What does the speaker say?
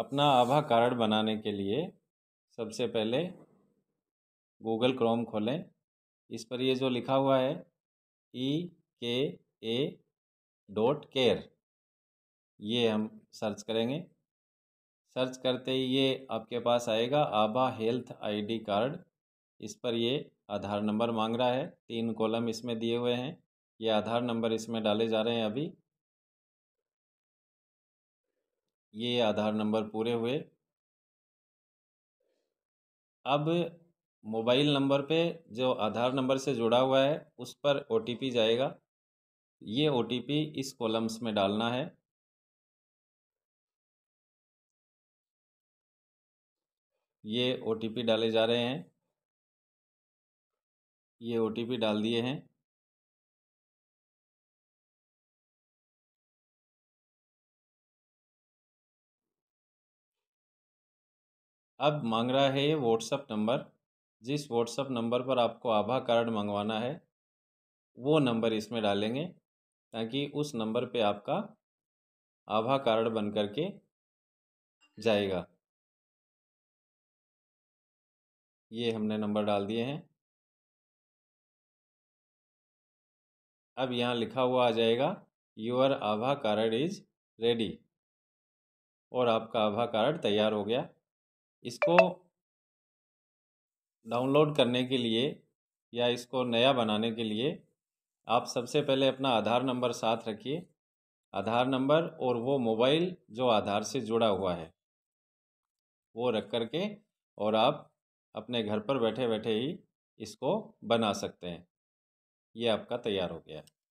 अपना आभा कार्ड बनाने के लिए सबसे पहले गूगल क्रोम खोलें इस पर ये जो लिखा हुआ है ई के ए डॉट केयर ये हम सर्च करेंगे सर्च करते ही ये आपके पास आएगा आभा हेल्थ आईडी कार्ड इस पर ये आधार नंबर मांग रहा है तीन कॉलम इसमें दिए हुए हैं ये आधार नंबर इसमें डाले जा रहे हैं अभी ये आधार नंबर पूरे हुए अब मोबाइल नंबर पे जो आधार नंबर से जुड़ा हुआ है उस पर ओ जाएगा ये ओ इस कॉलम्स में डालना है ये ओ डाले जा रहे हैं ये ओ डाल दिए हैं अब मांग रहा है ये व्हाट्सअप नंबर जिस व्हाट्सअप नंबर पर आपको आभा कार्ड मंगवाना है वो नंबर इसमें डालेंगे ताकि उस नंबर पे आपका आभा कार्ड बन करके जाएगा ये हमने नंबर डाल दिए हैं अब यहाँ लिखा हुआ आ जाएगा योर आभा कार्ड इज रेडी और आपका आभा कार्ड तैयार हो गया इसको डाउनलोड करने के लिए या इसको नया बनाने के लिए आप सबसे पहले अपना आधार नंबर साथ रखिए आधार नंबर और वो मोबाइल जो आधार से जुड़ा हुआ है वो रख कर के और आप अपने घर पर बैठे बैठे ही इसको बना सकते हैं ये आपका तैयार हो गया है